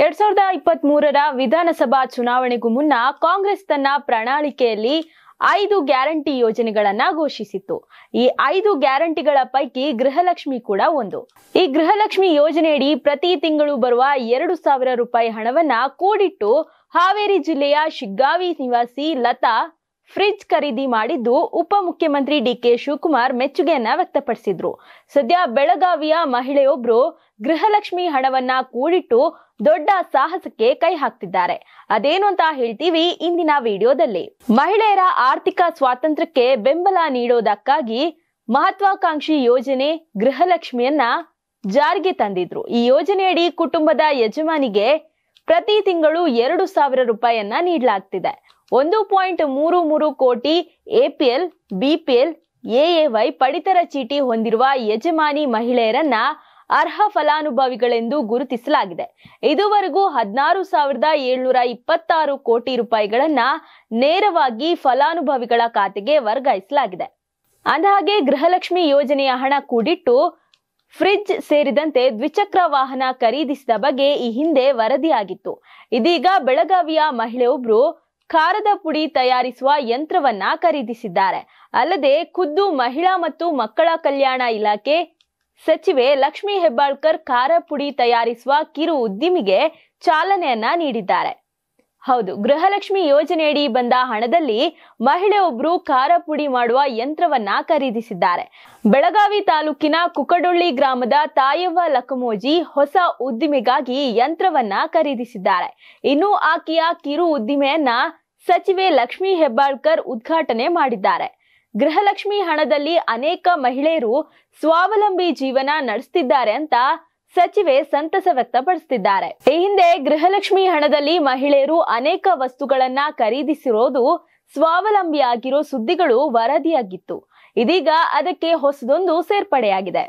ಎರಡ್ ಸಾವಿರದ ಇಪ್ಪತ್ತ್ ಮೂರರ ವಿಧಾನಸಭಾ ಚುನಾವಣೆಗೂ ಮುನ್ನ ಕಾಂಗ್ರೆಸ್ ತನ್ನ ಪ್ರಣಾಳಿಕೆಯಲ್ಲಿ ಐದು ಗ್ಯಾರಂಟಿ ಯೋಜನೆಗಳನ್ನ ಘೋಷಿಸಿತ್ತು ಈ ಐದು ಗ್ಯಾರಂಟಿಗಳ ಪೈಕಿ ಗೃಹಲಕ್ಷ್ಮಿ ಕೂಡ ಒಂದು ಈ ಗೃಹಲಕ್ಷ್ಮಿ ಯೋಜನೆಯಡಿ ಪ್ರತಿ ತಿಂಗಳು ಬರುವ ಎರಡು ಸಾವಿರ ರೂಪಾಯಿ ಹಣವನ್ನ ಕೂಡಿಟ್ಟು ಹಾವೇರಿ ಜಿಲ್ಲೆಯ ಶಿಗ್ಗಾವಿ ನಿವಾಸಿ ಲತಾ ಫ್ರಿಜ್ ಖರೀದಿ ಮಾಡಿದ್ದು ಮುಖ್ಯಮಂತ್ರಿ ಡಿ ಕೆ ಶಿವಕುಮಾರ್ ಮೆಚ್ಚುಗೆಯನ್ನ ವ್ಯಕ್ತಪಡಿಸಿದ್ರು ಸದ್ಯ ಬೆಳಗಾವಿಯ ಮಹಿಳೆಯೊಬ್ರು ಗೃಹಲಕ್ಷ್ಮಿ ಹಣವನ್ನ ಕೂಡಿಟ್ಟು ದೊಡ್ಡ ಸಾಹಸಕ್ಕೆ ಕೈ ಹಾಕ್ತಿದ್ದಾರೆ ಅದೇನು ಅಂತ ಹೇಳ್ತೀವಿ ಇಂದಿನ ವಿಡಿಯೋದಲ್ಲಿ ಮಹಿಳೆಯರ ಆರ್ಥಿಕ ಸ್ವಾತಂತ್ರ್ಯಕ್ಕೆ ಬೆಂಬಲ ನೀಡೋದಕ್ಕಾಗಿ ಮಹತ್ವಾಕಾಂಕ್ಷಿ ಯೋಜನೆ ಗೃಹಲಕ್ಷ್ಮಿಯನ್ನ ಜಾರಿಗೆ ತಂದಿದ್ರು ಈ ಯೋಜನೆಯಡಿ ಕುಟುಂಬದ ಯಜಮಾನಿಗೆ ಪ್ರತಿ ತಿಂಗಳು ಎರಡು ಸಾವಿರ ರೂಪಾಯಿಯನ್ನ ನೀಡಲಾಗ್ತಿದೆ ಒಂದು ಪಾಯಿಂಟ್ ಮೂರು ಮೂರು ಕೋಟಿ ಎಪಿಎಲ್ ಬಿಪಿಎಲ್ ಎಎವೈ ಪಡಿತರ ಚೀಟಿ ಹೊಂದಿರುವ ಯಜಮಾನಿ ಮಹಿಳೆಯರನ್ನ ಅರ್ಹ ಫಲಾನುಭವಿಗಳೆಂದು ಗುರುತಿಸಲಾಗಿದೆ ಇದುವರೆಗೂ ಹದಿನಾರು ಸಾವಿರದ ಏಳ್ನೂರ ಇಪ್ಪತ್ತಾರು ಕೋಟಿ ರೂಪಾಯಿಗಳನ್ನ ನೇರವಾಗಿ ಫಲಾನುಭವಿಗಳ ಖಾತೆಗೆ ವರ್ಗಾಯಿಸಲಾಗಿದೆ ಅಂದಹಾಗೆ ಗೃಹಲಕ್ಷ್ಮಿ ಯೋಜನೆಯ ಹಣ ಕೂಡಿಟ್ಟು ಫ್ರಿಜ್ ಸೇರಿದಂತೆ ದ್ವಿಚಕ್ರ ವಾಹನ ಖರೀದಿಸಿದ ಬಗ್ಗೆ ಈ ಹಿಂದೆ ವರದಿಯಾಗಿತ್ತು ಇದೀಗ ಬೆಳಗಾವಿಯ ಮಹಿಳೆಯೊಬ್ಬರು ಖಾರದ ಪುಡಿ ತಯಾರಿಸುವ ಯಂತ್ರವನ್ನ ಖರೀದಿಸಿದ್ದಾರೆ ಅಲ್ಲದೆ ಖುದ್ದು ಮಹಿಳಾ ಮತ್ತು ಮಕ್ಕಳ ಕಲ್ಯಾಣ ಇಲಾಖೆ ಸಚಿವೆ ಲಕ್ಷ್ಮಿ ಹೆಬ್ಬಾಳ್ಕರ್ ಖಾರ ಪುಡಿ ತಯಾರಿಸುವ ಕಿರು ಉದ್ದಿಮೆಗೆ ಚಾಲನೆಯನ್ನ ನೀಡಿದ್ದಾರೆ ಹೌದು ಗೃಹಲಕ್ಷ್ಮಿ ಯೋಜನೆಯಡಿ ಬಂದ ಹಣದಲ್ಲಿ ಮಹಿಳೆಯೊಬ್ರು ಖಾರ ಪುಡಿ ಮಾಡುವ ಯಂತ್ರವನ್ನ ಖರೀದಿಸಿದ್ದಾರೆ ಬೆಳಗಾವಿ ತಾಲೂಕಿನ ಕುಕಡೊಳ್ಳಿ ಗ್ರಾಮದ ತಾಯವ್ವ ಲಕಮೋಜಿ ಹೊಸ ಉದ್ದಿಮೆಗಾಗಿ ಯಂತ್ರವನ್ನ ಖರೀದಿಸಿದ್ದಾರೆ ಇನ್ನು ಆಕೆಯ ಕಿರು ಉದ್ದಿಮೆಯನ್ನ ಸಚಿವೆ ಲಕ್ಷ್ಮಿ ಹೆಬ್ಬಾಳ್ಕರ್ ಉದ್ಘಾಟನೆ ಮಾಡಿದ್ದಾರೆ ಗೃಹಲಕ್ಷ್ಮಿ ಹಣದಲ್ಲಿ ಅನೇಕ ಮಹಿಳೆಯರು ಸ್ವಾವಲಂಬಿ ಜೀವನ ನಡೆಸ್ತಿದ್ದಾರೆ ಅಂತ ಸಚಿವೆ ಸಂತಸ ವ್ಯಕ್ತಪಡಿಸುತ್ತಿದ್ದಾರೆ ಈ ಹಿಂದೆ ಗೃಹಲಕ್ಷ್ಮಿ ಹಣದಲ್ಲಿ ಮಹಿಳೆಯರು ಅನೇಕ ವಸ್ತುಗಳನ್ನ ಖರೀದಿಸಿರೋದು ಸ್ವಾವಲಂಬಿಯಾಗಿರೋ ಸುದ್ದಿಗಳು ವರದಿಯಾಗಿತ್ತು ಇದೀಗ ಅದಕ್ಕೆ ಹೊಸದೊಂದು ಸೇರ್ಪಡೆಯಾಗಿದೆ